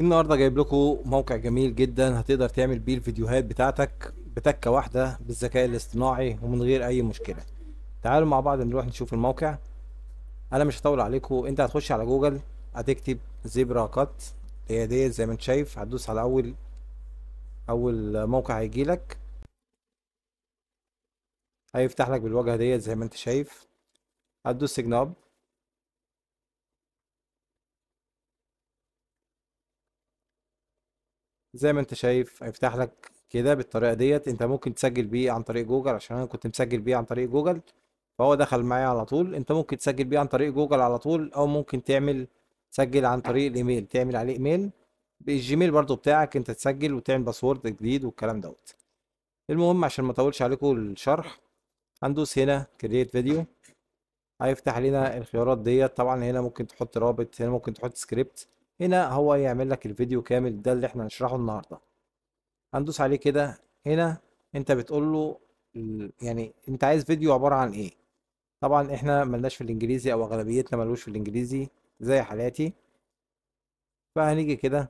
النهارده جايب لكم موقع جميل جدا هتقدر تعمل بيه الفيديوهات بتاعتك بتكه واحده بالذكاء الاصطناعي ومن غير اي مشكله تعالوا مع بعض نروح نشوف الموقع انا مش هطول عليكم انت هتخش على جوجل هتكتب زيبرا كات هي دي زي ما انت شايف هتدوس على اول اول موقع هيجي لك هيفتح لك بالواجهه ديت زي ما انت شايف هتدوس سيجن اب زي ما انت شايف هيفتح لك كده بالطريقه ديت انت ممكن تسجل بيه عن طريق جوجل عشان انا كنت مسجل بيه عن طريق جوجل فهو دخل معايا على طول انت ممكن تسجل بيه عن طريق جوجل على طول او ممكن تعمل تسجل عن طريق الايميل تعمل عليه ايميل بالجيميل برضو بتاعك انت تسجل وتعمل باسورد جديد والكلام دوت المهم عشان ما اطولش عليكم الشرح هندوس هنا كرييت فيديو هيفتح لنا الخيارات ديت طبعا هنا ممكن تحط رابط هنا ممكن تحط سكريبت هنا هو يعمل لك الفيديو كامل ده اللي احنا هنشرحه النهارده هندوس عليه كده هنا انت بتقول له يعني انت عايز فيديو عباره عن ايه طبعا احنا ملناش في الانجليزي او اغلبيتنا ملوش في الانجليزي زي حالاتي فهنيجي كده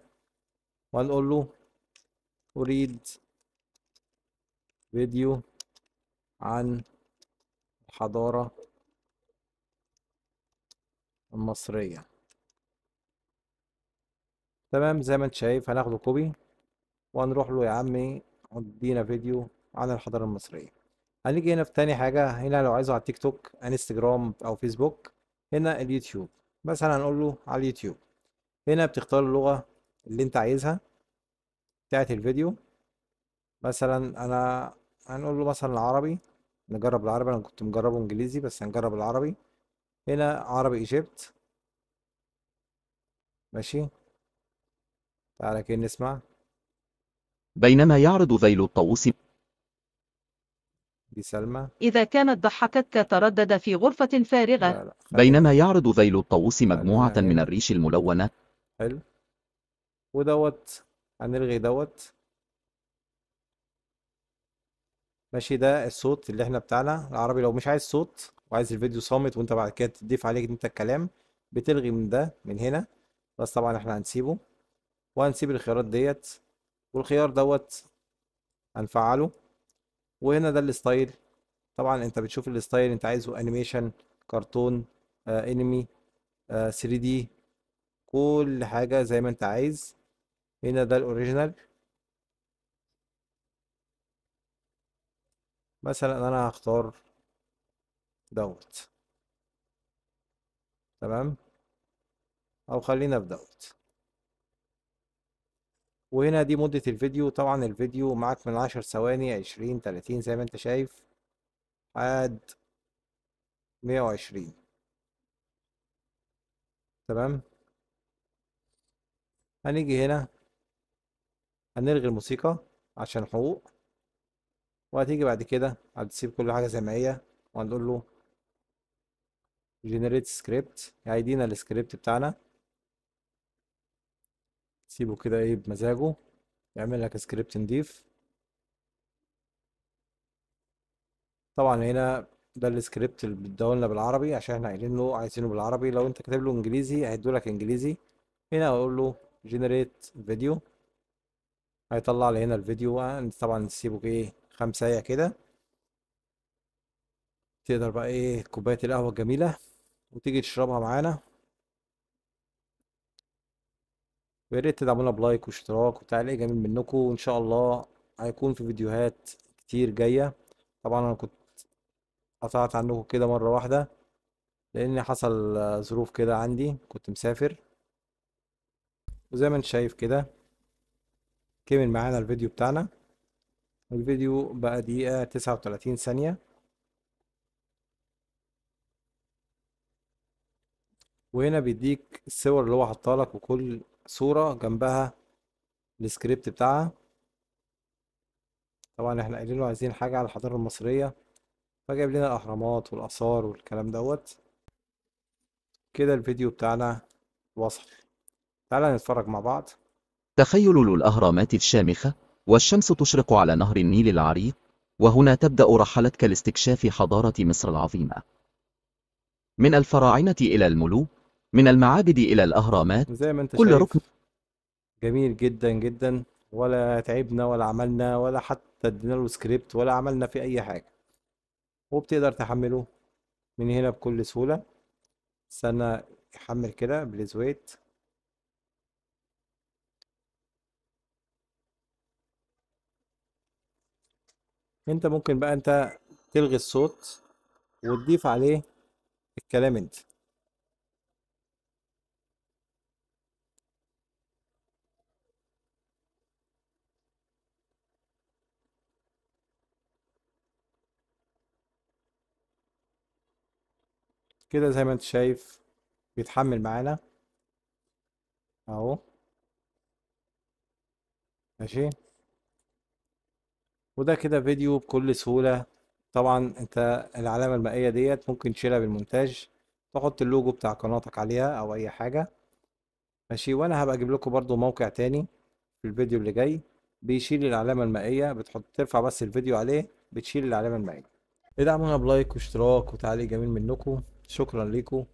وهنقول له اريد فيديو عن الحضاره المصريه تمام زي ما انت شايف هناخده كوبي وهنروح له يا عمي ادينا فيديو عن الحضاره المصريه هنيجي هنا في تاني حاجه هنا لو عايزه على التيك توك انستجرام او فيسبوك هنا اليوتيوب مثلا هنقول له على اليوتيوب هنا بتختار اللغه اللي انت عايزها بتاعت الفيديو مثلا انا هنقول له مثلا العربي نجرب العربي انا كنت مجربه انجليزي بس هنجرب العربي هنا عربي ايجيبت ماشي تعالى كده نسمع بينما يعرض ذيل الطاووس دي سلمى إذا كانت ضحكتك تردد في غرفة فارغة لا لا. بينما يعرض ذيل الطاووس مجموعة من الريش الملونة حلو ودوت هنلغي دوت ماشي ده الصوت اللي احنا بتاعنا العربي لو مش عايز صوت وعايز الفيديو صامت وانت بعد كده تضيف عليك انت الكلام بتلغي من ده من هنا بس طبعا احنا هنسيبه وهنسيب الخيارات ديت والخيار دوت هنفعله وهنا ده الستايل طبعا انت بتشوف الستايل انت عايزه انيميشن كرتون آه انمي آه 3 دي كل حاجه زي ما انت عايز هنا ده الاوريجينال مثلا انا هختار دوت تمام او خلينا في دوت وهنا دي مدة الفيديو طبعا الفيديو معاك من عشر ثواني عشرين تلاتين زي ما انت شايف عاد مية وعشرين تمام هنيجي هنا هنلغي الموسيقى عشان حقوق وهتيجي بعد كده هتسيب كل حاجة زي ما هي وهنقول له generate script هيدينا السكريبت بتاعنا سيبه كده ايه بمزاجه يعمل لك سكريبت نضيف طبعا هنا ده السكريبت اللي بيدوه لنا بالعربي عشان احنا قايلين له عايزينه بالعربي لو انت كاتب له انجليزي هيدولك انجليزي هنا اقول له جنريت فيديو هيطلع لي هنا الفيديو طبعا نسيبه ايه خمسة ايه كده تقدر بقى ايه كوبايه القهوه الجميله وتيجي تشربها معانا ويا ريت تدعمونا بلايك واشتراك وتعليق جميل منكم وان شاء الله هيكون في فيديوهات كتير جايه طبعا انا كنت قطعت عنكم كده مره واحده لان حصل ظروف كده عندي كنت مسافر وزي ما انت شايف كده كمل معانا الفيديو بتاعنا الفيديو بقى دقيقة تسعة وتلاتين ثانية وهنا بيديك الصور اللي هو حاطها لك وكل صورة جنبها السكريبت بتاعها طبعا احنا قايلين له عايزين حاجة على الحضارة المصرية فجايب لنا الأهرامات والآثار والكلام دوت كده الفيديو بتاعنا وصل تعالى نتفرج مع بعض تخيل للأهرامات الشامخة والشمس تشرق على نهر النيل العريق وهنا تبدأ رحلتك لاستكشاف حضارة مصر العظيمة من الفراعنة إلى الملوك من المعابد إلى الأهرامات زي ما انت كل شايف ركن جميل جدا جدا ولا تعبنا ولا عملنا ولا حتى ادينا له سكريبت ولا عملنا فيه اي حاجه وبتقدر تحمله من هنا بكل سهوله استنى يحمل كده بليز ويت انت ممكن بقى انت تلغي الصوت وتضيف عليه الكلام انت كده زي ما انت شايف بيتحمل معانا اهو ماشي وده كده فيديو بكل سهولة طبعا انت العلامة المائية ديت ممكن تشيلها بالمونتاج تحط اللوجو بتاع قناتك عليها او اي حاجة ماشي وانا هبقى اجيب لكم برضو موقع تاني في الفيديو اللي جاي بيشيل العلامة المائية بتحط ترفع بس الفيديو عليه بتشيل العلامة المائية ادعمونا بلايك واشتراك وتعليق جميل منكم شكرا لكم